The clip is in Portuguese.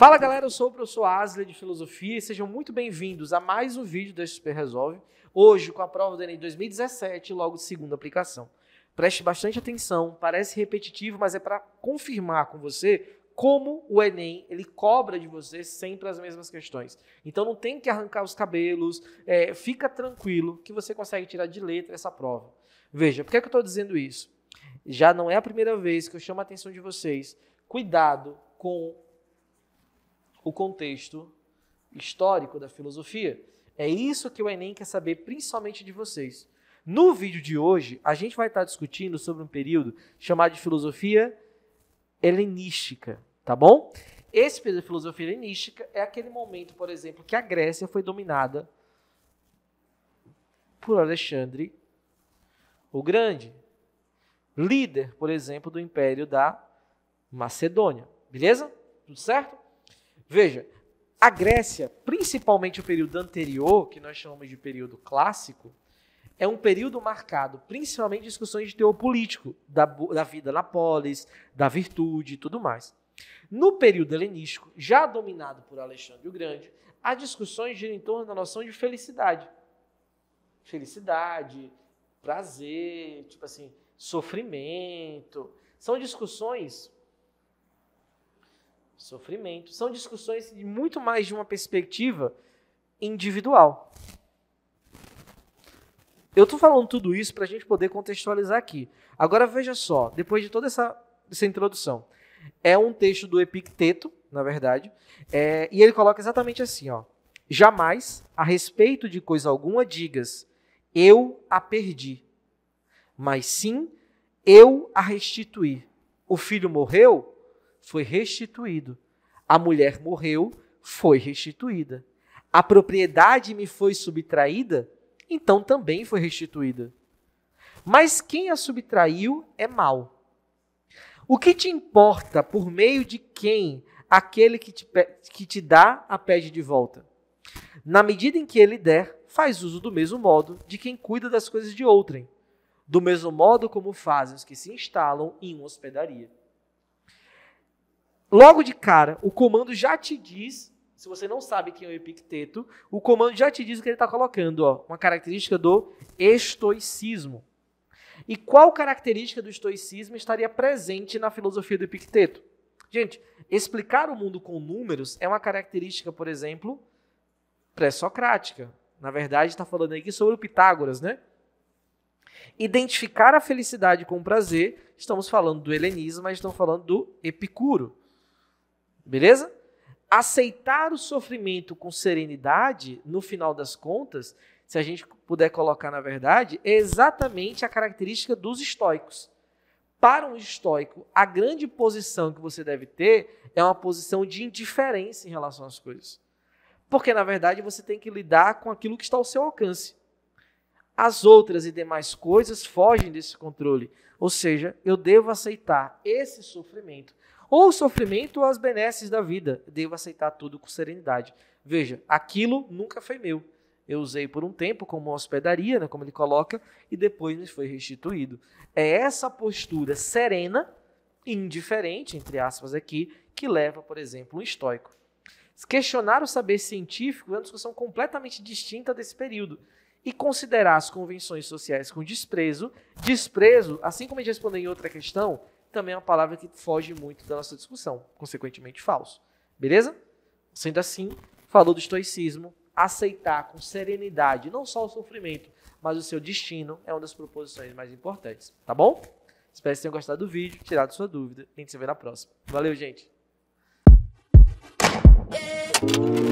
Fala galera, eu sou o professor Asler de Filosofia e sejam muito bem-vindos a mais um vídeo da Super Resolve, hoje com a prova do Enem 2017, logo de segunda aplicação. Preste bastante atenção, parece repetitivo, mas é para confirmar com você como o Enem ele cobra de você sempre as mesmas questões. Então não tem que arrancar os cabelos, é, fica tranquilo que você consegue tirar de letra essa prova. Veja, por que, é que eu estou dizendo isso? Já não é a primeira vez que eu chamo a atenção de vocês. Cuidado com o contexto histórico da filosofia. É isso que o Enem quer saber principalmente de vocês. No vídeo de hoje, a gente vai estar discutindo sobre um período chamado de filosofia helenística, tá bom? Esse período de filosofia helenística é aquele momento, por exemplo, que a Grécia foi dominada por Alexandre o Grande, líder, por exemplo, do Império da Macedônia. Beleza? Tudo certo? Veja, a Grécia, principalmente o período anterior, que nós chamamos de período clássico, é um período marcado principalmente discussões de teor político, da, da vida na polis, da virtude e tudo mais. No período helenístico, já dominado por Alexandre o Grande, as discussões giram em torno da noção de felicidade. Felicidade, prazer, tipo assim, sofrimento. São discussões sofrimento. São discussões de muito mais de uma perspectiva individual. Eu estou falando tudo isso para a gente poder contextualizar aqui. Agora veja só, depois de toda essa, essa introdução, é um texto do Epicteto, na verdade, é, e ele coloca exatamente assim, ó. Jamais, a respeito de coisa alguma, digas, eu a perdi, mas sim, eu a restituí. O filho morreu, foi restituído. A mulher morreu, foi restituída. A propriedade me foi subtraída, então também foi restituída. Mas quem a subtraiu é mal. O que te importa por meio de quem aquele que te, que te dá a pede de volta? Na medida em que ele der, faz uso do mesmo modo de quem cuida das coisas de outrem, do mesmo modo como fazem os que se instalam em uma hospedaria logo de cara, o comando já te diz, se você não sabe quem é o Epicteto, o comando já te diz o que ele está colocando, ó, uma característica do estoicismo. E qual característica do estoicismo estaria presente na filosofia do Epicteto? Gente, explicar o mundo com números é uma característica, por exemplo, pré-socrática. Na verdade, está falando aqui sobre o Pitágoras, né? Identificar a felicidade com o prazer, estamos falando do helenismo, mas estamos falando do Epicuro. Beleza? Aceitar o sofrimento com serenidade, no final das contas, se a gente puder colocar na verdade, é exatamente a característica dos estoicos. Para um estoico, a grande posição que você deve ter é uma posição de indiferença em relação às coisas. Porque, na verdade, você tem que lidar com aquilo que está ao seu alcance. As outras e demais coisas fogem desse controle. Ou seja, eu devo aceitar esse sofrimento ou o sofrimento ou as benesses da vida. Devo aceitar tudo com serenidade. Veja, aquilo nunca foi meu. Eu usei por um tempo como hospedaria, né, como ele coloca, e depois nos foi restituído. É essa postura serena, indiferente, entre aspas, aqui, que leva, por exemplo, um estoico. Questionar o saber científico é uma discussão completamente distinta desse período e considerar as convenções sociais com desprezo, desprezo, assim como a gente respondeu em outra questão, também é uma palavra que foge muito da nossa discussão, consequentemente falso. Beleza? Sendo assim, falou do estoicismo, aceitar com serenidade não só o sofrimento, mas o seu destino é uma das proposições mais importantes, tá bom? Espero que tenham gostado do vídeo, tirado sua dúvida. A gente se vê na próxima. Valeu, gente! É.